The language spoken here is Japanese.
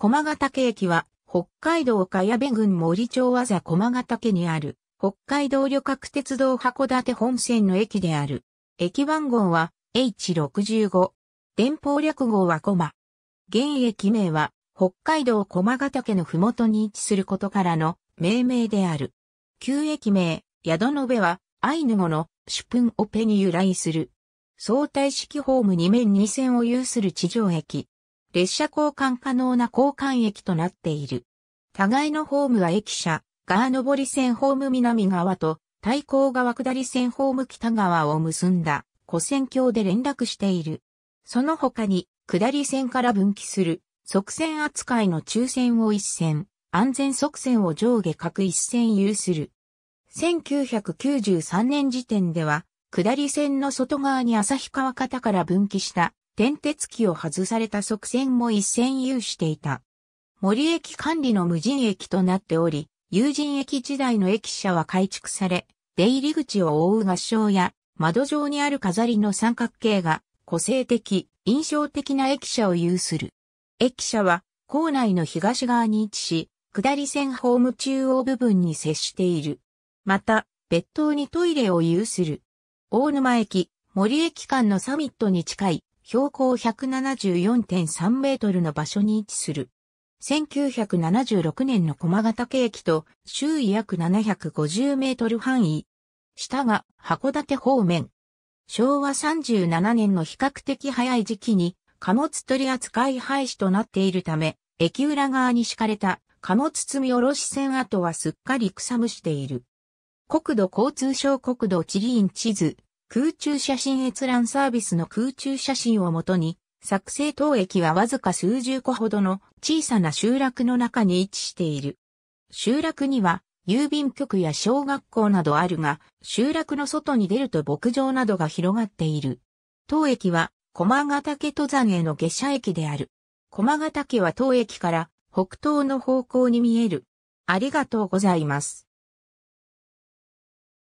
駒ヶ岳駅は、北海道茅部郡森町技駒ヶ岳にある、北海道旅客鉄道函館本線の駅である。駅番号は H65。電報略号は駒。現駅名は、北海道駒ヶ岳の麓に位置することからの命名である。旧駅名、宿の部は、アイヌ語のシュプンオペに由来する。相対式ホーム2面2線を有する地上駅。列車交換可能な交換駅となっている。互いのホームは駅舎、ー上り線ホーム南側と、対向側下り線ホーム北側を結んだ、古線橋で連絡している。その他に、下り線から分岐する、側線扱いの中線を一線、安全側線を上下各一線有する。1993年時点では、下り線の外側に旭川方から分岐した電鉄機を外された側線も一線有していた。森駅管理の無人駅となっており、有人駅時代の駅舎は改築され、出入り口を覆う合掌や窓上にある飾りの三角形が個性的、印象的な駅舎を有する。駅舎は構内の東側に位置し、下り線ホーム中央部分に接している。また、別棟にトイレを有する。大沼駅、森駅間のサミットに近い標高174.3メートルの場所に位置する。1976年の駒形景気と周囲約750メートル範囲。下が函館方面。昭和37年の比較的早い時期に貨物取扱い廃止となっているため、駅裏側に敷かれた貨物積み下ろし線跡はすっかり草むしている。国土交通省国土地理院地図空中写真閲覧サービスの空中写真をもとに、作成当駅はわずか数十個ほどの小さな集落の中に位置している。集落には郵便局や小学校などあるが、集落の外に出ると牧場などが広がっている。当駅は駒ヶ岳登山への下車駅である。駒ヶ岳は当駅から北東の方向に見える。ありがとうございます。